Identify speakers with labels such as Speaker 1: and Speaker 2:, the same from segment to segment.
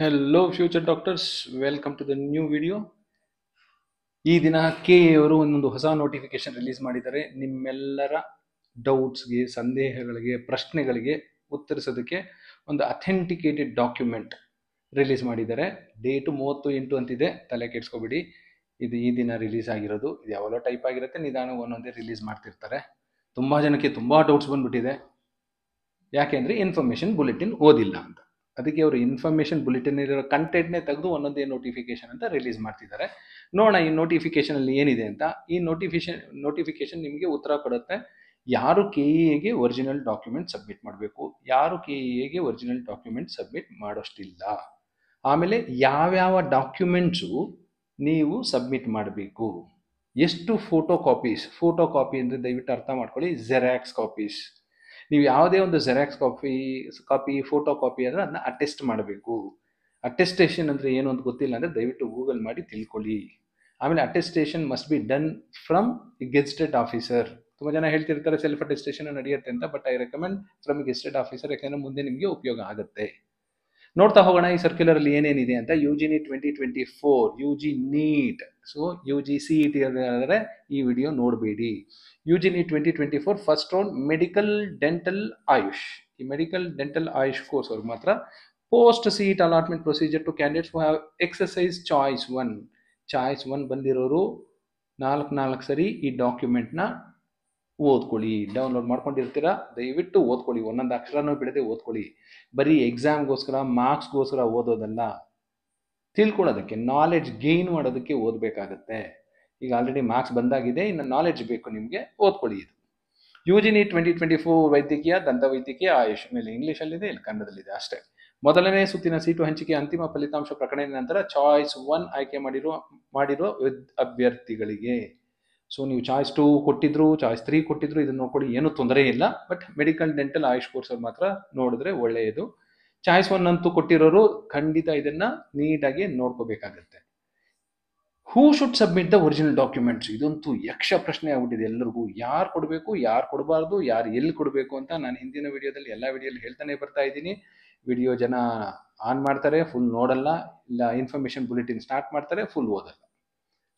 Speaker 1: hello future doctors welcome to the new video ಈ ದಿನ K ಎವರು ಒಂದೊಂದು ಹೊಸ ನೋಟಿಫಿಕೇಶನ್ ರಿಲೀಸ್ ಮಾಡಿದ್ದಾರೆ ನಿಮ್ಮೆಲ್ಲರ ಡೌಟ್ಸ್ಗೆ ಸಂದೇಹಗಳಿಗೆ ಪ್ರಶ್ನೆಗಳಿಗೆ ಉತ್ತರಿಸೋದಕ್ಕೆ ಒಂದು ಅಥೆಂಟಿಕೇಟೆಡ್ ಡಾಕ್ಯುಮೆಂಟ್ ರಿಲೀಸ್ ಮಾಡಿದ್ದಾರೆ ಡೇಟು ಮೂವತ್ತು ಎಂಟು ಅಂತಿದೆ ತಲೆ ಕೆಡ್ಸ್ಕೊಬಿಡಿ ಇದು ಈ ದಿನ ರಿಲೀಸ್ ಆಗಿರೋದು ಇದು ಯಾವಲೋ ಟೈಪ್ ಆಗಿರುತ್ತೆ ನಿಧಾನ ಒಂದೊಂದೇ ರಿಲೀಸ್ ಮಾಡ್ತಿರ್ತಾರೆ ತುಂಬ ಜನಕ್ಕೆ ತುಂಬ ಡೌಟ್ಸ್ ಬಂದ್ಬಿಟ್ಟಿದೆ ಯಾಕೆಂದರೆ ಇನ್ಫಾರ್ಮೇಷನ್ ಬುಲೆಟಿನ್ ಓದಿಲ್ಲ ಅಂತ ಅದಕ್ಕೆ ಅವರು ಇನ್ಫಾರ್ಮೇಷನ್ ಬುಲೆಟಿನ್ ಇರೋ ಕಂಟೆಂಟ್ನೇ ತೆಗೆದು ಒಂದೊಂದೇ ನೋಟಿಫಿಕೇಶನ್ ಅಂತ ರಿಲೀಸ್ ಮಾಡ್ತಿದ್ದಾರೆ ನೋಡೋಣ ಈ ನೋಟಿಫಿಕೇಷನಲ್ಲಿ ಏನಿದೆ ಅಂತ ಈ ನೋಟಿಫಿಕೇಶನ್ ನೋಟಿಫಿಕೇಶನ್ ನಿಮಗೆ ಉತ್ತರ ಕೊಡುತ್ತೆ ಯಾರು ಕೆ ಇ ಎಗೆ ಒರಿಜಿನಲ್ ಡಾಕ್ಯುಮೆಂಟ್ ಸಬ್ಮಿಟ್ ಮಾಡಬೇಕು ಯಾರು ಕೆ ಇ ಎಗೆ ಒರಿಜಿನಲ್ ಡಾಕ್ಯುಮೆಂಟ್ ಸಬ್ಮಿಟ್ ಮಾಡೋಷ್ಟಿಲ್ಲ ಆಮೇಲೆ ಯಾವ್ಯಾವ ಡಾಕ್ಯುಮೆಂಟ್ಸು ನೀವು ಸಬ್ಮಿಟ್ ಮಾಡಬೇಕು ಎಷ್ಟು ಫೋಟೋ ಕಾಪೀಸ್ ಫೋಟೋ ಕಾಪಿ ಅಂದರೆ ದಯವಿಟ್ಟು ಅರ್ಥ ಮಾಡ್ಕೊಳ್ಳಿ ಜೆರಾಕ್ಸ್ ಕಾಪೀಸ್ ನೀವು ಯಾವುದೇ ಒಂದು xerox copy copy photo copy ಅಂದರೆ ಅದನ್ನ ಅಟೆಸ್ಟ್ ಮಾಡಬೇಕು ಅಟೆಸ್ಟೇಷನ್ ಅಂದರೆ ಏನು ಅಂತ ಗೊತ್ತಿಲ್ಲ ಅಂದರೆ ದಯವಿಟ್ಟು ಗೂಗಲ್ ಮಾಡಿ ತಿಳ್ಕೊಳ್ಳಿ ಆಮೇಲೆ attestation must be done from gazetted officer ತುಂಬ ಜನ ಹೇಳ್ತಿರ್ತಾರೆ ಸೆಲ್ಫ್ ಅಟೆಸ್ಟೇಷನ್ ನಡೆಯುತ್ತೆ ಅಂತ but I recommend from gazetted officer ಯಾಕೆಂದರೆ ಮುಂದೆ ನಿಮಗೆ ಉಪಯೋಗ ಆಗುತ್ತೆ ನೋಡ್ತಾ ಹೋಗೋಣ ಈ ಸರ್ಕ್ಯುಲರ್ ಅಲ್ಲಿ ಏನೇನಿದೆ ಅಂತ U G NEET twenty twenty four U G NEET so U G C E T ಆದರೆ ಈ ವಿಡಿಯೋ ನೋಡಬೇಡಿ U G NEET twenty twenty four first round medical dental AYUSH ಈ ಮೆಡಿಕಲ್ ಡೆಂಟಲ್ ಆಯುಷ್ ಕೋರ್ಸ್ ಅವ್ರಿಗೆ ಮಾತ್ರ post seat allotment procedure to candidates have exercise choice one choice one ಬಂದಿರೋರು ನಾಲ್ಕು ನಾಲ್ಕು ಸರಿ ಈ ಡಾಕ್ಯುಮೆಂಟ್ನ ಓದ್ಕೊಳ್ಳಿ ಡೌನ್ಲೋಡ್ ಮಾಡ್ಕೊಂಡಿರ್ತೀರಾ ದಯವಿಟ್ಟು ಓದ್ಕೊಳ್ಳಿ ಒಂದೊಂದು ಅಕ್ಷರನೂ ಬಿಡದೆ ಓದ್ಕೊಳ್ಳಿ ಬರೀ ಎಕ್ಸಾಮ್ಗೋಸ್ಕರ ಮಾರ್ಕ್ಸ್ಗೋಸ್ಕರ ಓದೋದಲ್ಲ ತಿಳ್ಕೊಳ್ಳೋದಕ್ಕೆ ನಾಲೆಡ್ಜ್ ಗೇನ್ ಮಾಡೋದಕ್ಕೆ ಓದಬೇಕಾಗತ್ತೆ ಈಗ ಆಲ್ರೆಡಿ ಮಾರ್ಕ್ಸ್ ಬಂದಾಗಿದೆ ಇನ್ನು ನಾಲೆಡ್ಜ್ ಬೇಕು ನಿಮಗೆ ಓದ್ಕೊಳ್ಳಿ ಇದು ಯು ಜಿನಿ ಟ್ವೆಂಟಿ ಟ್ವೆಂಟಿ ಫೋರ್ ವೈದ್ಯಕೀಯ ದಂತ ವೈದ್ಯಕೀಯ ಆಯುಷ್ ಮೇಲೆ ಇಂಗ್ಲೀಷಲ್ಲಿದೆ ಇಲ್ಲಿ ಕನ್ನಡದಲ್ಲಿದೆ ಅಷ್ಟೇ ಮೊದಲನೇ ಸುತ್ತಿನ ಸೀಟು ಹಂಚಿಕೆ ಅಂತಿಮ ಫಲಿತಾಂಶ ಪ್ರಕಟಣೆ ನಂತರ ಚಾಯ್ಸ್ ಒನ್ ಆಯ್ಕೆ ಮಾಡಿರುವ ಮಾಡಿರುವ ಅಭ್ಯರ್ಥಿಗಳಿಗೆ ಸೊ ನೀವು ಚಾಯ್ಸ್ ಟು ಕೊಟ್ಟಿದ್ರು ಚಾಯ್ಸ್ ತ್ರೀ ಕೊಟ್ಟಿದ್ರು ಇದನ್ನು ನೋಡ್ಕೊಡಿ ಏನೂ ತೊಂದರೆ ಇಲ್ಲ ಬಟ್ ಮೆಡಿಕಲ್ ಡೆಂಟಲ್ ಆಯುಷ್ ಕೋರ್ಸಲ್ಲಿ ಮಾತ್ರ ನೋಡಿದ್ರೆ ಒಳ್ಳೆಯದು ಚಾಯ್ಸ್ ಒನ್ ಅಂತೂ ಕೊಟ್ಟಿರೋರು ಖಂಡಿತ ಇದನ್ನು ನೀಟಾಗಿ ನೋಡ್ಕೋಬೇಕಾಗತ್ತೆ who should submit the original documents ಇದಂತೂ ಯಕ್ಷ ಪ್ರಶ್ನೆ ಆಗ್ಬಿಟ್ಟಿದೆ ಎಲ್ಲರಿಗೂ ಯಾರು ಕೊಡಬೇಕು ಯಾರು ಕೊಡಬಾರ್ದು ಯಾರು ಎಲ್ಲಿ ಕೊಡಬೇಕು ಅಂತ ನಾನು ಹಿಂದಿನ ವಿಡಿಯೋದಲ್ಲಿ ಎಲ್ಲ ವಿಡಿಯೋಲ್ಲಿ ಹೇಳ್ತಾನೆ ಬರ್ತಾ ಇದ್ದೀನಿ ವಿಡಿಯೋ ಜನ ಆನ್ ಮಾಡ್ತಾರೆ ಫುಲ್ ನೋಡಲ್ಲ ಇಲ್ಲ ಇನ್ಫಾರ್ಮೇಶನ್ ಬುಲೆಟಿನ್ ಸ್ಟಾರ್ಟ್ ಮಾಡ್ತಾರೆ ಫುಲ್ ಓದಲ್ಲ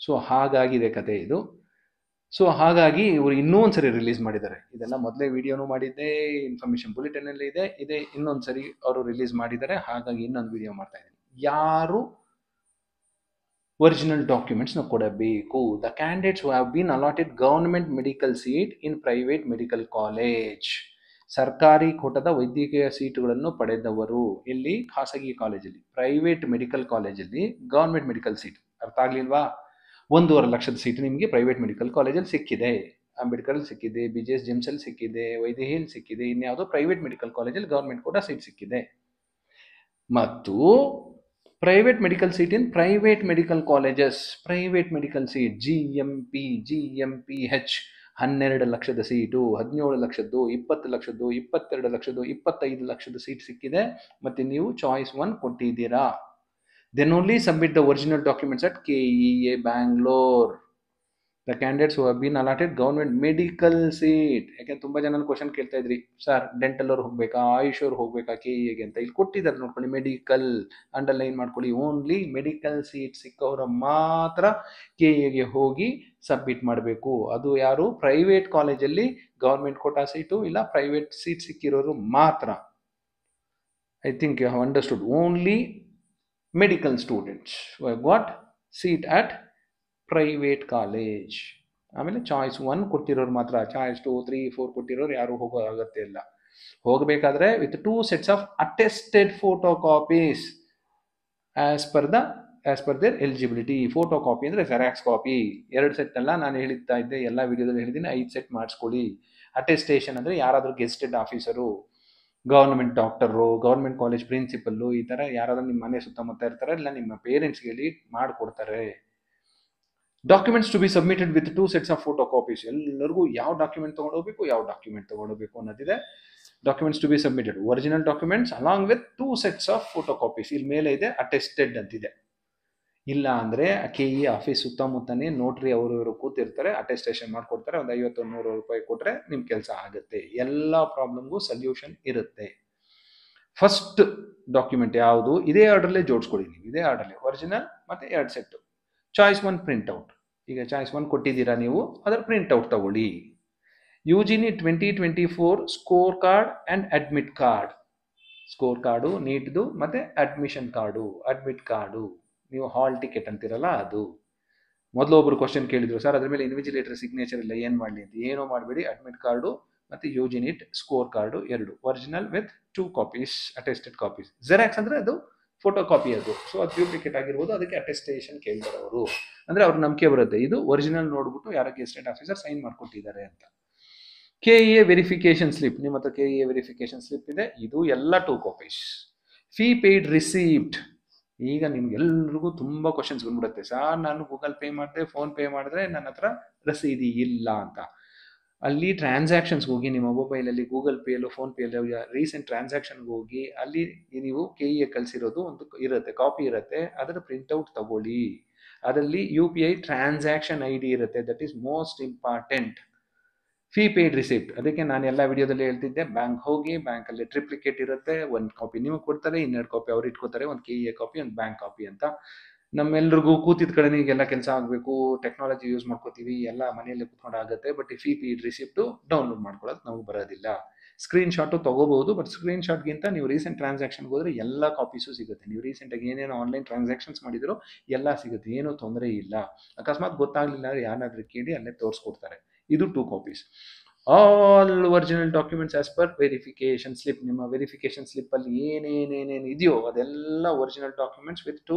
Speaker 1: ಸೊ ಹಾಗಾಗಿದೆ ಕತೆ ಇದು ಸೊ ಹಾಗಾಗಿ ಇವರು ಇನ್ನೊಂದ್ಸರಿ ರಿಲೀಸ್ ಮಾಡಿದ್ದಾರೆ ಇದೆಲ್ಲ ಮೊದಲೇ ವಿಡಿಯೋನು ಮಾಡಿದ್ದೆ ಇನ್ಫಾರ್ಮೇಶನ್ ಬುಲೆಟಿನ್ ಅಲ್ಲಿ ಇದೆ ಇದೆ ಇನ್ನೊಂದ್ಸರಿ ಅವರು ರಿಲೀಸ್ ಮಾಡಿದ್ದಾರೆ ಹಾಗಾಗಿ ಇನ್ನೊಂದು ವಿಡಿಯೋ ಮಾಡ್ತಾ ಇದ್ದೀನಿ ಯಾರು ಒರಿಜಿನಲ್ ಡಾಕ್ಯುಮೆಂಟ್ಸ್ನ ಕೊಡಬೇಕು the candidates have been allotted government medical seat in private medical college ಸರ್ಕಾರಿ ಕೋಟದ ವೈದ್ಯಕೀಯ ಸೀಟುಗಳನ್ನು ಪಡೆದವರು ಇಲ್ಲಿ ಖಾಸಗಿ ಕಾಲೇಜಲ್ಲಿ ಪ್ರೈವೇಟ್ ಮೆಡಿಕಲ್ ಕಾಲೇಜಲ್ಲಿ ಗೌರ್ಮೆಂಟ್ ಮೆಡಿಕಲ್ ಸೀಟ್ ಅರ್ಥ ಆಗ್ಲಿಲ್ವಾ ಒಂದೂವರೆ ಲಕ್ಷದ ಸೀಟ್ ನಿಮಗೆ ಪ್ರೈವೇಟ್ ಮೆಡಿಕಲ್ ಕಾಲೇಜಲ್ಲಿ ಸಿಕ್ಕಿದೆ ಅಂಬೇಡ್ಕರ್ ಸಿಕ್ಕಿದೆ ಬಿ ಜಿ ಎಸ್ ಜೆಮ್ಸಲ್ಲಿ ಸಿಕ್ಕಿದೆ ವೈದೇಹಿಯಲ್ಲಿ ಸಿಕ್ಕಿದೆ ಇನ್ಯಾವುದೋ ಪ್ರೈವೇಟ್ ಮೆಡಿಕಲ್ ಕಾಲೇಜಲ್ಲಿ ಗೌರ್ಮೆಂಟ್ ಕೂಡ ಸೀಟ್ ಸಿಕ್ಕಿದೆ ಮತ್ತು private medical seat in private medical colleges private medical seat G M P G M P H ಹನ್ನೆರಡು ಲಕ್ಷದ ಸೀಟು ಹದಿನೇಳು ಲಕ್ಷದ್ದು ಇಪ್ಪತ್ತು ಲಕ್ಷದ್ದು ಇಪ್ಪತ್ತೆರಡು ಲಕ್ಷದ್ದು ಇಪ್ಪತ್ತೈದು ಲಕ್ಷದ ಸೀಟ್ ಸಿಕ್ಕಿದೆ ಮತ್ತು ನೀವು ಚಾಯ್ಸ್ ಒನ್ ಕೊಟ್ಟಿದ್ದೀರಾ submit the original documents original K E A Bangalore the candidates who been allotted government medical seat ಯಾಕೆಂದ್ರೆ ತುಂಬ ಜನ ಕ್ವಶನ್ ಕೇಳ್ತಾ ಇದ್ರಿ ಸರ್ ಡೆಂಟಲ್ ಅವ್ರು ಹೋಗ್ಬೇಕಾ ಆಯುಷ್ ಅವ್ರು ಹೋಗ್ಬೇಕಾ ಕೆ ಹೇಗೆ e ಅಂತ ಇಲ್ಲಿ ಕೊಟ್ಟಿದ್ದಾರೆ ನೋಡ್ಕೊಳ್ಳಿ ಮೆಡಿಕಲ್ ಅಂಡರ್ಲೈನ್ ಮಾಡ್ಕೊಳ್ಳಿ ಓನ್ಲಿ ಮೆಡಿಕಲ್ ಸೀಟ್ ಸಿಕ್ಕವರ ಮಾತ್ರ ಕೆ ಎಗೆ e ಹೋಗಿ ಸಬ್ಮಿಟ್ ಮಾಡಬೇಕು ಅದು ಯಾರು ಪ್ರೈವೇಟ್ ಕಾಲೇಜಲ್ಲಿ ಗೌರ್ಮೆಂಟ್ ಕೋಟಾ ಸೀಟು ಇಲ್ಲ ಪ್ರೈವೇಟ್ ಸೀಟ್ ಸಿಕ್ಕಿರೋರು ಮಾತ್ರ I think you have understood only medical students who have got seat at private college ಆಮೇಲೆ ಚಾಯ್ಸ್ ಒನ್ ಕೊಟ್ಟಿರೋರು ಮಾತ್ರ ಚಾಯ್ಸ್ ಟು ತ್ರೀ ಫೋರ್ ಕೊಟ್ಟಿರೋರು ಯಾರು ಹೋಗೋ ಅಗತ್ಯ ಇಲ್ಲ ಹೋಗಬೇಕಾದ್ರೆ with two sets of attested photo copies as per the as per their eligibility photo copy ಅಂದರೆ ಜೆರಾಕ್ಸ್ ಕಾಪಿ ಎರಡು ಸೆಟ್ನೆಲ್ಲ ನಾನು ಹೇಳ್ತಾ ಇದ್ದೆ ಎಲ್ಲ ವಿಡಿಯೋದಲ್ಲಿ ಹೇಳಿದ್ದೀನಿ ಐದು ಸೆಟ್ ಮಾಡಿಸ್ಕೊಳ್ಳಿ ಅಟೆಸ್ಟೇಷನ್ ಅಂದರೆ ಯಾರಾದರೂ gazetted officer government doctor government college principal ಈ ಥರ ಯಾರಾದ್ರೂ ನಿಮ್ಮ ಮನೆ ಸುತ್ತಮುತ್ತ ಇರ್ತಾರೆ ಇಲ್ಲ ನಿಮ್ಮ ಪೇರೆಂಟ್ಸ್ಗೆ ಹೇಳಿ ಮಾಡಿಕೊಡ್ತಾರೆ documents to be submitted with two sets of photo copies ಎಲ್ಲರಿಗೂ ಯಾವ ಡಾಕ್ಯುಮೆಂಟ್ ಹೋಗಬೇಕು ಯಾವ ಡಾಕ್ಯುಮೆಂಟ್ ತೊಗೊಂಡೋಗ್ಬೇಕು ಅನ್ನೋದಿದೆ documents to be submitted original documents along with two sets of photo copies ಇಲ್ಲಿ ಮೇಲೆ ಇದೆ ಅಟೆಸ್ಟೆಡ್ ಅಂತಿದೆ ಇಲ್ಲ ಅಂದರೆ ಕೆ ಇ ಆಫೀಸ್ ಸುತ್ತಮುತ್ತನೇ ನೋಟ್ರಿ ಅವರು ಇವರು ಕೂತಿರ್ತಾರೆ ಅಟೆಸ್ಟೇಷನ್ ಮಾಡಿಕೊಡ್ತಾರೆ ಒಂದು ಐವತ್ತು ನೂರು ರೂಪಾಯಿ ಕೊಟ್ಟರೆ ನಿಮ್ಮ ಕೆಲಸ ಆಗುತ್ತೆ ಎಲ್ಲ ಪ್ರಾಬ್ಲಮ್ಗೂ ಸೊಲ್ಯೂಷನ್ ಇರುತ್ತೆ ಫಸ್ಟ್ ಡಾಕ್ಯುಮೆಂಟ್ ಯಾವುದು ಇದೇ ಆರ್ಡರ್ಲೇ ಜೋಡಿಸ್ಕೊಡಿ ನೀವು ಇದೇ ಆರ್ಡರ್ಲಿ ಒರಿಜಿನಲ್ ಮತ್ತು ಎರಡು ಸೆಟ್ಟು ಚಾಯ್ಸ್ ಒನ್ ಪ್ರಿಂಟ್ಔಟ್ ಈಗ ಚಾಯ್ಸ್ ಒನ್ ಕೊಟ್ಟಿದ್ದೀರಾ ನೀವು ಅದರ ಔಟ್ ತಗೊಳ್ಳಿ U NEET twenty twenty four score card and admit card score card ನೀಟ್ದು ಮತ್ತು ಅಡ್ಮಿಷನ್ ಕಾರ್ಡು ಅಡ್ಮಿಟ್ ಕಾರ್ಡು ನೀವು ಹಾಲ್ ಟಿಕೆಟ್ ಅಂತಿರಲ್ಲ ಅದು ಮೊದಲು ಒಬ್ರು ಕ್ವಶನ್ ಕೇಳಿದ್ರು ಸರ್ ಅದ್ರ ಮೇಲೆ ಇನ್ವಿಜಿಲೇಟರ್ ಸಿಗ್ನೇಚರ್ ಇಲ್ಲ ಏನು ಮಾಡಲಿ ಅಂತ ಏನೋ ಮಾಡಬೇಡಿ ಅಡ್ಮಿಟ್ ಕಾರ್ಡು ಮತ್ತು ಯೋಜಿನಿಟ್ ಸ್ಕೋರ್ ಕಾರ್ಡು ಎರಡು original with two copies attested copies xerox ಅಂದರೆ ಅದು ಫೋಟೋ ಕಾಪಿ ಅದು ಸೊ ಅದು ಡ್ಯೂಪ್ಲಿಕೇಟ್ ಆಗಿರ್ಬೋದು ಅದಕ್ಕೆ ಅಟೆಸ್ಟೇಷನ್ ಕೇಳ್ತಾರೆ ಅವರು ಅಂದರೆ ಅವ್ರ ನಂಬಿಕೆ ಬರುತ್ತೆ ಇದು ಒರಿಜಿನಲ್ ನೋಡ್ಬಿಟ್ಟು ಯಾರೋ ಎಸ್ಟೇಟ್ ಆಫೀಸರ್ ಸೈನ್ ಮಾಡ್ಕೊಟ್ಟಿದ್ದಾರೆ ಅಂತ ಕೆ ಎ ವೆರಿಫಿಕೇಶನ್ ಸ್ಲಿಪ್ ನಿಮ್ಮ ಹತ್ರ ಕೆ ಎ ವೆರಿಫಿಕೇಶನ್ ಸ್ಲಿಪ್ ಇದೆ ಇದು ಎಲ್ಲ two copies fee paid receipt ಈಗ ನಿಮ್ಗೆಲ್ರಿಗೂ ತುಂಬ ಕ್ವಶನ್ಸ್ ಬಂದ್ಬಿಡುತ್ತೆ ಸರ್ ನಾನು ಗೂಗಲ್ ಪೇ ಮಾಡಿದೆ ಫೋನ್ ಪೇ ಮಾಡಿದ್ರೆ ನನ್ನ ಹತ್ರ ರಸೀದಿ ಇಲ್ಲ ಅಂತ ಅಲ್ಲಿ ಟ್ರಾನ್ಸಾಕ್ಷನ್ಸ್ ಹೋಗಿ ನಿಮ್ಮ ಮೊಬೈಲಲ್ಲಿ ಗೂಗಲ್ ಪೇಲೋ ಫೋನ್ ಪೇಲೋ ರೀಸೆಂಟ್ ಟ್ರಾನ್ಸಾಕ್ಷನ್ಗೆ ಹೋಗಿ ಅಲ್ಲಿ ನೀವು ಕೆ ಇ e ಕಲಿಸಿರೋದು ಒಂದು ಇರುತ್ತೆ ಕಾಪಿ ಇರುತ್ತೆ ಅದರ ಪ್ರಿಂಟೌಟ್ ತಗೊಳ್ಳಿ ಅದರಲ್ಲಿ U P I transaction I D ಇರುತ್ತೆ that is most important fee paid receipt ಅದಕ್ಕೆ ನಾನು ಎಲ್ಲ ವಿಡಿಯೋದಲ್ಲಿ ಹೇಳ್ತಿದ್ದೆ ಬ್ಯಾಂಕ್ ಹೋಗಿ ಬ್ಯಾಂಕಲ್ಲಿ ಟ್ರಿಪ್ಲಿಕೇಟ್ ಇರುತ್ತೆ ಒಂದು ಕಾಪಿ ನಿಮಗೆ ಕೊಡ್ತಾರೆ ಇನ್ನೆರಡು ಕಾಪಿ ಅವ್ರು ಇಟ್ಕೋತಾರೆ ಒಂದು ಕೆ ಎ e ಕಾಪಿ ಒಂದು ಬ್ಯಾಂಕ್ ಕಾಪಿ ಅಂತ ನಮ್ಮೆಲ್ಲರಿಗೂ ಕೂತಿದ ಕಡೆ ಎಲ್ಲ ಕೆಲಸ ಆಗಬೇಕು ಟೆಕ್ನಾಲಜಿ ಯೂಸ್ ಮಾಡ್ಕೋತೀವಿ ಎಲ್ಲ ಮನೆಯಲ್ಲೇ ಕುತ್ಕೊಂಡು ಆಗುತ್ತೆ ಬಟ್ ಈ ಫೀ ಪೇಯ್ಡ್ ರಿಸಿಪ್ಟು ಡೌನ್ಲೋಡ್ ಮಾಡ್ಕೊಳ್ಳೋದು ನಮಗೆ ಬರೋದಿಲ್ಲ ಸ್ಕ್ರೀನ್ ಶಾಟು ತೊಗೋಬಹುದು ಬಟ್ ಸ್ಕ್ರೀನ್ ಶಾಟ್ಗಿಂತ ನೀವು ರೀಸೆಂಟ್ ಟ್ರಾನ್ಸಾಕ್ಷನ್ಗೆ ಹೋದ್ರೆ ಎಲ್ಲ ಕಾಪೀಸು ಸಿಗುತ್ತೆ ನೀವು ರೀಸೆಂಟಾಗಿ ಏನೇನು ಆನ್ಲೈನ್ ಟ್ರಾನ್ಸಾಕ್ಷನ್ಸ್ ಮಾಡಿದ್ರು ಎಲ್ಲ ಸಿಗುತ್ತೆ ಏನೂ ತೊಂದರೆ ಇಲ್ಲ ಅಕಸ್ಮಾತ್ ಗೊತ್ತಾಗಲಿಲ್ಲ ಯಾರಾದರೂ ಕೇಳಿ ಅಲ್ಲೇ ತೋರಿಸ್ಕೊಡ್ತಾರೆ ಇದು two copies all original documents as per verification slip ನಿಮ್ಮ ವೆರಿಫಿಕೇಶನ್ ಸ್ಲಿಪ್ಪಲ್ಲಿ ಏನೇನೇನೇನು ಇದೆಯೋ ಅದೆಲ್ಲ original documents with two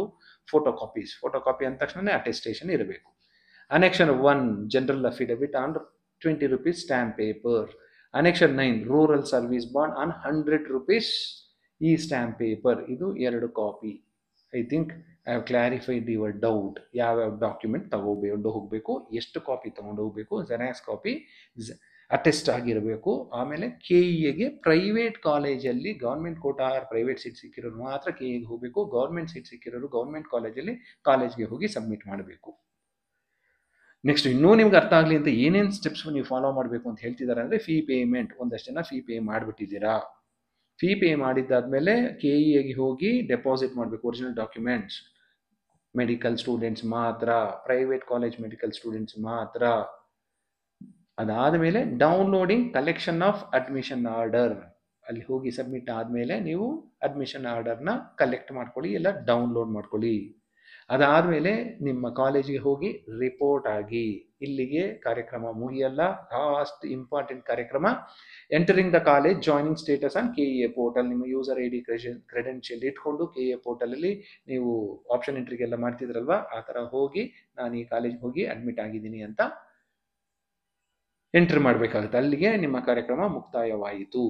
Speaker 1: photo copies photo copy ಅಂದ ತಕ್ಷಣ ಅಟೆಸ್ಟೇಷನ್ ಇರಬೇಕು annexure one general affidavit on twenty rupees stamp paper annexure nine rural service bond on hundred rupees ಈ stamp paper ಇದು ಎರಡು ಕಾಪಿ I think I have clarified your doubt ಯಾವ document ತಗೋಬೇಕು ಹೋಗಬೇಕು ಎಷ್ಟು ಕಾಪಿ ತಗೊಂಡು ಹೋಗಬೇಕು ಜೆನಾಕ್ಸ್ ಕಾಪಿ ಅಟೆಸ್ಟ್ ಆಗಿರಬೇಕು ಆಮೇಲೆ ಕೆ ಇಗೆ ಪ್ರೈವೇಟ್ ಕಾಲೇಜಲ್ಲಿ ಗೌರ್ಮೆಂಟ್ ಕೋಟಾ ಪ್ರೈವೇಟ್ ಸೀಟ್ ಸಿಕ್ಕಿರೋರು ಮಾತ್ರ ಕೆ ಇಗೆ ಹೋಗಬೇಕು ಗೌರ್ಮೆಂಟ್ ಸೀಟ್ ಸಿಕ್ಕಿರೋರು ಗೌರ್ಮೆಂಟ್ ಕಾಲೇಜಲ್ಲಿ ಕಾಲೇಜ್ಗೆ ಹೋಗಿ ಸಬ್ಮಿಟ್ ಮಾಡಬೇಕು ನೆಕ್ಸ್ಟ್ ಇನ್ನೂ ನಿಮ್ಗೆ ಅರ್ಥ ಆಗಲಿ ಅಂತ ಏನೇನು ಸ್ಟೆಪ್ಸ್ ನೀವು ಫಾಲೋ ಮಾಡಬೇಕು ಅಂತ ಹೇಳ್ತಿದ್ದಾರೆ ಅಂದರೆ ಫೀ ಪೇಮೆಂಟ್ ಒಂದಷ್ಟು ಜನ ಫೀ ಪೇ ಮಾಡಿಬಿಟ್ಟಿದ್ದೀರಾ ಫೀ ಪೇ ಮಾಡಿದ್ದಾದ್ಮೇಲೆ ಕೆ ಇ e ಎಗೆ ಹೋಗಿ ಡೆಪಾಸಿಟ್ ಮಾಡಬೇಕು ಒರಿಜಿನಲ್ ಡಾಕ್ಯುಮೆಂಟ್ಸ್ ಮೆಡಿಕಲ್ ಸ್ಟೂಡೆಂಟ್ಸ್ ಮಾತ್ರ ಪ್ರೈವೇಟ್ ಕಾಲೇಜ್ ಮೆಡಿಕಲ್ ಸ್ಟೂಡೆಂಟ್ಸ್ ಮಾತ್ರ ಅದಾದ ಮೇಲೆ downloading collection of admission order ಅಲ್ಲಿ ಹೋಗಿ ಸಬ್ಮಿಟ್ ಆದಮೇಲೆ ನೀವು ಅಡ್ಮಿಷನ್ ಆರ್ಡರ್ನ ಕಲೆಕ್ಟ್ ಮಾಡ್ಕೊಳ್ಳಿ ಇಲ್ಲ ಡೌನ್ಲೋಡ್ ಮಾಡ್ಕೊಳ್ಳಿ ಅದಾದಮೇಲೆ ನಿಮ್ಮ ಕಾಲೇಜಿಗೆ ಹೋಗಿ ರಿಪೋರ್ಟ್ ಆಗಿ ಇಲ್ಲಿಗೆ ಕಾರ್ಯಕ್ರಮ ಮುಗಿಯಲ್ಲ ಲಾಸ್ಟ್ ಇಂಪಾರ್ಟೆಂಟ್ ಕಾರ್ಯಕ್ರಮ entering the college joining status on K A portal ನಿಮ್ಮ ಯೂಸರ್ ಐ ಡಿ ಕ್ರೆಡೆನ್ಷಿಯಲ್ ಇಟ್ಕೊಂಡು ಕೆ ಎ ಪೋರ್ಟಲಲ್ಲಿ ನೀವು ಆಪ್ಷನ್ ಎಂಟ್ರಿಗೆಲ್ಲ ಮಾಡ್ತಿದ್ರಲ್ವಾ ಆ ಥರ ಹೋಗಿ ನಾನು ಈ ಕಾಲೇಜ್ಗೆ ಹೋಗಿ ಅಡ್ಮಿಟ್ ಆಗಿದ್ದೀನಿ ಅಂತ ಎಂಟರ್ ಮಾಡಬೇಕಾಗುತ್ತೆ ಅಲ್ಲಿಗೆ ನಿಮ್ಮ ಕಾರ್ಯಕ್ರಮ ಮುಕ್ತಾಯವಾಯಿತು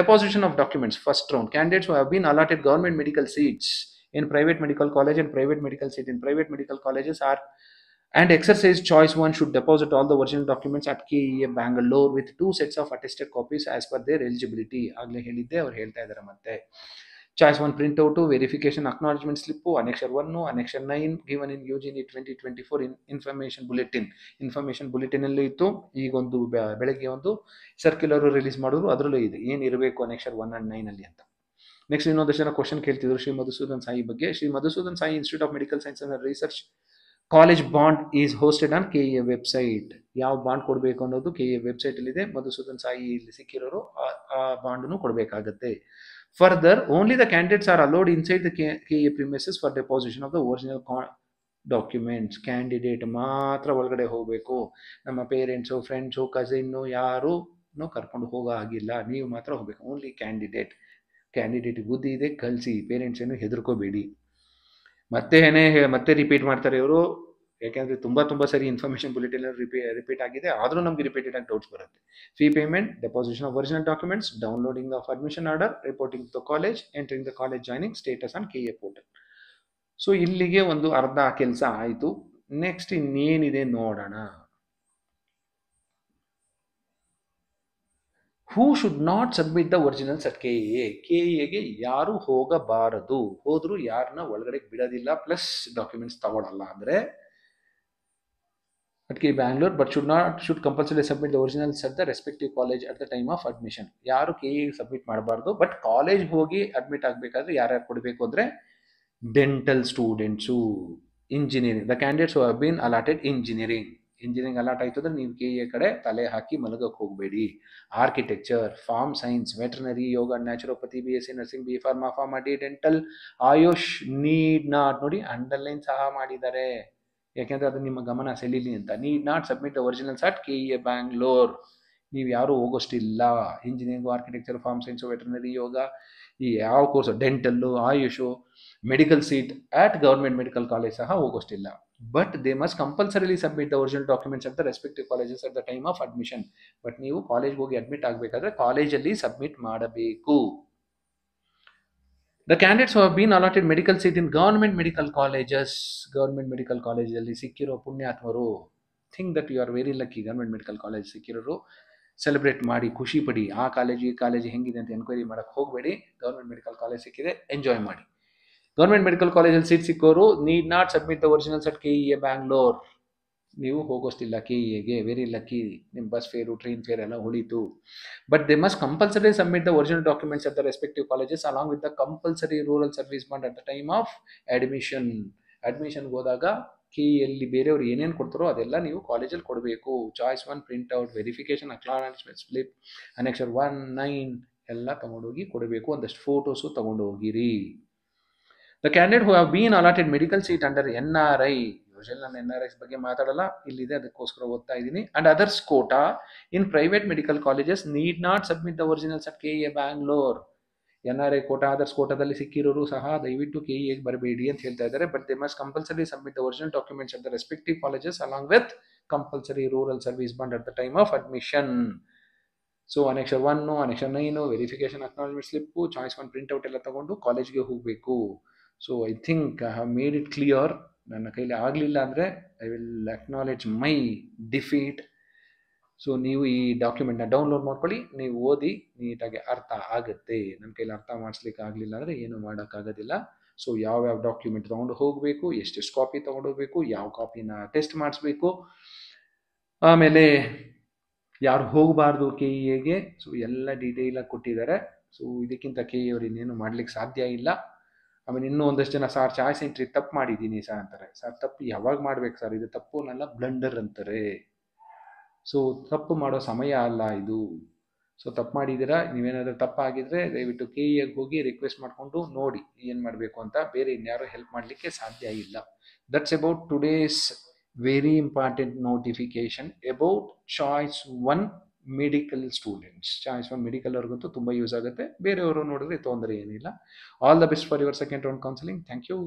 Speaker 1: deposition of documents first round candidates have been allotted government medical seats in private medical college and private medical seat in private medical colleges are and exercise choice one should deposit all the documents documents at KEA Bangalore with two sets of attested copies as per their eligibility ಆಗ್ಲೇ ಹೇಳಿದ್ದೆ ಅವ್ರು ಹೇಳ್ತಾ ಇದ್ದಾರೆ ಮತ್ತೆ choice one print out verification acknowledgement slip annexure one annexure nine given in you ಜಿನಿ twenty twenty four in information bulletin information ಬುಲೆಟಿನಲ್ಲೂ ಇತ್ತು ಒಂದು ಬೆಳಿಗ್ಗೆ ಒಂದು ಸರ್ಕ್ಯುಲರು ರಿಲೀಸ್ ಮಾಡೋರು ಅದರಲ್ಲೂ ಇದೆ ಏನ್ ಇರಬೇಕು ಅನೆಕ್ಷರ್ ಒನ್ ಅಂಡ್ ನೈನ್ ಅಲ್ಲಿ ಅಂತ ನೆಕ್ಸ್ಟ್ ಇನ್ನೊಂದು ಜನ ಕ್ವಶನ್ ಕೇಳ್ತಿದ್ರು ಶ್ರೀ ಮಧುಸೂದನ್ ಸಾಯಿ ಬಗ್ಗೆ Shri Madhusudan Sai institute of medical science and research college bond is hosted on K A website ಯಾವ ಬಾಂಡ್ ಕೊಡಬೇಕು ಅನ್ನೋದು ಕೆ ಎ ವೆಬ್ಸೈಟ್ ಅಲ್ಲಿ ಇದೆ ಮಧುಸೂದನ್ ಸಾಯಿ ಇಲ್ಲಿ ಸಿಕ್ಕಿರೋರು ಆ ಬಾಂಡ್ನು ಕೊಡಬೇಕಾಗತ್ತೆ further only the candidates are allowed inside the K A premises for deposition of the original documents candidate ಮಾತ್ರ ಒಳಗಡೆ ಹೋಗಬೇಕು ನಮ್ಮ ಪೇರೆಂಟ್ಸು ಫ್ರೆಂಡ್ಸು ಕಸಿನ್ನು ಯಾರು ಕರ್ಕೊಂಡು ಹೋಗೋ ಆಗಿಲ್ಲ ನೀವು ಮಾತ್ರ ಹೋಗಬೇಕು ಓನ್ಲಿ ಕ್ಯಾಂಡಿಡೇಟ್ ಕ್ಯಾಂಡಿಡೇಟ್ ಬುದ್ಧಿ ಇದೆ ಕಲಿಸಿ ಏನು ಹೆದರ್ಕೋಬೇಡಿ ಮತ್ತೆ ಏನೇ ಮತ್ತೆ ರಿಪೀಟ್ ಮಾಡ್ತಾರೆ ಇವರು ಯಾಕೆಂದರೆ ತುಂಬ ತುಂಬ ಸರಿ ಇನ್ಫಾರ್ಮೇಷನ್ ಬುಲೆಟಿನ್ ರಿಪೀಟ್ ಆಗಿದೆ ಆದರೂ ನಮಗೆ ರಿಪೀಟೆಡ್ ಆಗಿ ಡೌಟ್ಸ್ ಬರುತ್ತೆ fee payment deposition of original documents downloading of admission order reporting the college entering the college joining status on K A portal so ಇಲ್ಲಿಗೆ ಒಂದು ಅರ್ಧ ಕೆಲಸ ಆಯಿತು ನೆಕ್ಸ್ಟ್ ಇನ್ನೇನಿದೆ ನೋಡೋಣ who should not submit the original at K A K ಎಗೆ ಯಾರು ಹೋಗಬಾರದು ಹೋದರೂ ಯಾರನ್ನ ಒಳಗಡೆ ಬಿಡೋದಿಲ್ಲ ಪ್ಲಸ್ ಡಾಕ್ಯುಮೆಂಟ್ಸ್ ತಗೊಳಲ್ಲ ಅಂದರೆ at K Bangalore but should not should compulsory submit the original set the respective college at the time of admission ಯಾರು ಕೆ ಎ ಸಬ್ಮಿಟ್ ಮಾಡಬಾರ್ದು ಬಟ್ ಕಾಲೇಜ್ ಹೋಗಿ ಅಡ್ಮಿಟ್ ಆಗಬೇಕಾದ್ರೆ ಯಾರ್ಯಾರು ಕೊಡಬೇಕು ಅಂದರೆ dental students engineering the candidates who been allotted engineering engineering allot ಆಯ್ತು ಅಂದ್ರೆ ನೀವು ಕೆ ಎ ಕಡೆ ತಲೆ ಹಾಕಿ ಮಲಗಕ್ಕೆ ಹೋಗಬೇಡಿ architecture pharm science veterinary yoga naturopathy B S C nursing B pharma pharm ಮಾಡಿ ಡೆಂಟಲ್ ಆಯುಷ್ ನೀಡ್ ನಾಟ್ ನೋಡಿ ಅಂಡರ್ಲೈನ್ ಸಹ ಮಾಡಿದ್ದಾರೆ ಯಾಕೆಂದರೆ ಅದು ನಿಮ್ಮ ಗಮನ ಸೆಳೀಲಿ ಅಂತ need not submit the set sat K A Bangalore ನೀವು ಯಾರೂ ಹೋಗೋಷ್ಟಿಲ್ಲ engineering architecture pharm science veterinary yoga ಈ ಯಾವ course dental AYUSH medical seat at government medical college ಸಹ ಹೋಗೋಷ್ಟಿಲ್ಲ but they must compulsorily submit the original documents at the respective colleges at the time of admission but ನೀವು ಕಾಲೇಜ್ಗೆ ಹೋಗಿ admit ಆಗಬೇಕಾದ್ರೆ ಕಾಲೇಜಲ್ಲಿ submit ಮಾಡಬೇಕು the candidates have been allotted medical seat in government medical colleges government medical ಕಾಲೇಜಲ್ಲಿ ಸಿಕ್ಕಿರೋ ಪುಣ್ಯಾತ್ಮರು think that you are very lucky government medical college ಸಿಕ್ಕಿರೋರು ಸೆಲೆಬ್ರೇಟ್ ಮಾಡಿ ಖುಷಿ ಪಡಿ ಆ ಕಾಲೇಜು ಈ ಕಾಲೇಜು ಹೆಂಗಿದೆ ಅಂತ ಎನ್ಕ್ವೈರಿ ಮಾಡೋಕ್ಕೆ ಹೋಗಬೇಡಿ ಗೌರ್ಮೆಂಟ್ ಮೆಡಿಕಲ್ ಕಾಲೇಜ್ ಸಿಕ್ಕಿದೆ ಎಂಜಾಯ್ ಮಾಡಿ ಗೌರ್ಮೆಂಟ್ ಮೆಡಿಕಲ್ ಕಾಲೇಜಲ್ಲಿ ಸೀಟ್ ಸಿಕ್ಕೋರು need not submit the original set K E A Bangalore ನೀವು ಹೋಗೋಸ್ತಿಲ್ಲ ಕೆ ಇ ಎಗೆ ವೆರಿ ಲಕ್ಕಿ ನಿಮ್ಮ ಬಸ್ ಫೇರು ಟ್ರೈನ್ ಫೇರ್ ಎಲ್ಲ ಉಳಿತು but they must compulsory submit the original documents at the respective colleges along with the compulsory rural service bond at the time of admission ಅಡ್ಮಿಷನ್ಗೆ ಹೋದಾಗ K ಕೀಯಲ್ಲಿ ಬೇರೆಯವ್ರು ಏನೇನು ಕೊಡ್ತಾರೋ ಅದೆಲ್ಲ ನೀವು ಕಾಲೇಜಲ್ಲಿ ಕೊಡಬೇಕು choice one print out verification slip annexure one nine ಎಲ್ಲ ತಗೊಂಡೋಗಿ ಕೊಡಬೇಕು ಒಂದಷ್ಟು ಫೋಟೋಸು ತಗೊಂಡೋಗಿರಿ the candidate who have been allotted medical seat under N R I usual ನಾನು ಎನ್ ಆರ್ ಐಸ್ ಬಗ್ಗೆ ಮಾತಾಡಲ್ಲ ಇಲ್ಲಿದೆ ಅದಕ್ಕೋಸ್ಕರ ಓದ್ತಾ ಇದ್ದೀನಿ and others quota in private medical colleges need not submit the originals at K A Bangalore N R I quota others ಕೋಟಾದಲ್ಲಿ ಸಿಕ್ಕಿರೋರು ಸಹ ದಯವಿಟ್ಟು ಕೆ ಎಗ್ e ಬರಬೇಡಿ ಅಂತ ಹೇಳ್ತಾ ಇದ್ದಾರೆ but they must compulsory submit the original documents at the respective colleges along with compulsory rural service bond at the time of admission so annexure one annexure nine verification acknowledgement slip choice one out ಎಲ್ಲ ತಗೊಂಡು ಕಾಲೇಜ್ಗೆ ಹೋಗಬೇಕು so I think I have made it clear ನನ್ನ ಕೈಲಿ ಆಗಲಿಲ್ಲ ಅಂದರೆ I will acknowledge my defeat so ನೀವು ಈ ಡಾಕ್ಯುಮೆಂಟ್ನ ಡೌನ್ಲೋಡ್ ಮಾಡ್ಕೊಳ್ಳಿ ನೀವು ಓದಿ ನೀಟಾಗಿ ಅರ್ಥ ಆಗುತ್ತೆ ನನ್ನ ಕೈಲಿ ಅರ್ಥ ಮಾಡಿಸ್ಲಿಕ್ಕೆ ಆಗಲಿಲ್ಲ ಅಂದರೆ ಏನೂ ಮಾಡೋಕ್ಕಾಗೋದಿಲ್ಲ ಸೊ ಯಾವ್ಯಾವ ಡಾಕ್ಯುಮೆಂಟ್ ತೊಗೊಂಡು ಹೋಗಬೇಕು ಎಷ್ಟೆಷ್ಟು ಕಾಪಿ ತೊಗೊಂಡು ಹೋಗಬೇಕು ಯಾವ ಕಾಪಿನ ಟೆಸ್ಟ್ ಮಾಡಿಸ್ಬೇಕು ಆಮೇಲೆ ಯಾರು ಹೋಗಬಾರ್ದು ಕೆ ಇ e ಎಗೆ ಸೊ ಎಲ್ಲ ಡೀಟೇಲಾಗಿ ಕೊಟ್ಟಿದ್ದಾರೆ ಸೊ ಇದಕ್ಕಿಂತ ಕೆ ಇ e ಅವ್ರು ಇನ್ನೇನು ಮಾಡ್ಲಿಕ್ಕೆ ಸಾಧ್ಯ ಇಲ್ಲ ಆಮೇಲೆ ಇನ್ನೂ ಒಂದಷ್ಟು ಜನ ಸರ್ ಚಾಯ್ಸ್ ಎಂಟ್ರಿ ತಪ್ಪು ಮಾಡಿದ್ದೀನಿ ಸರ್ ಅಂತಾರೆ ಸರ್ ತಪ್ಪು ಯಾವಾಗ ಮಾಡ್ಬೇಕು ಸರ್ ಇದು ತಪ್ಪು ನಲ್ಲ ಬ್ಲಂಡರ್ ಅಂತಾರೆ ಸೊ ತಪ್ಪು ಮಾಡೋ ಸಮಯ ಅಲ್ಲ ಇದು ಸೊ ತಪ್ಪು ಮಾಡಿದ್ದೀರಾ ನೀವೇನಾದರೂ ತಪ್ಪಾಗಿದ್ದರೆ ದಯವಿಟ್ಟು ಕೆ ಇಗೆ e ಹೋಗಿ ರಿಕ್ವೆಸ್ಟ್ ಮಾಡಿಕೊಂಡು ನೋಡಿ ಏನು ಮಾಡಬೇಕು ಅಂತ ಬೇರೆ ಇನ್ಯಾರೋ ಹೆಲ್ಪ್ ಮಾಡಲಿಕ್ಕೆ ಸಾಧ್ಯ ಇಲ್ಲ that's about today's very important notification about choice one medical students choice one medical ಅವ್ರಿಗಂತೂ ತುಂಬ ಯೂಸ್ ಆಗುತ್ತೆ ಬೇರೆಯವರು ನೋಡಿದ್ರೆ ತೊಂದರೆ ಏನಿಲ್ಲ all the best for your second round counselling thank you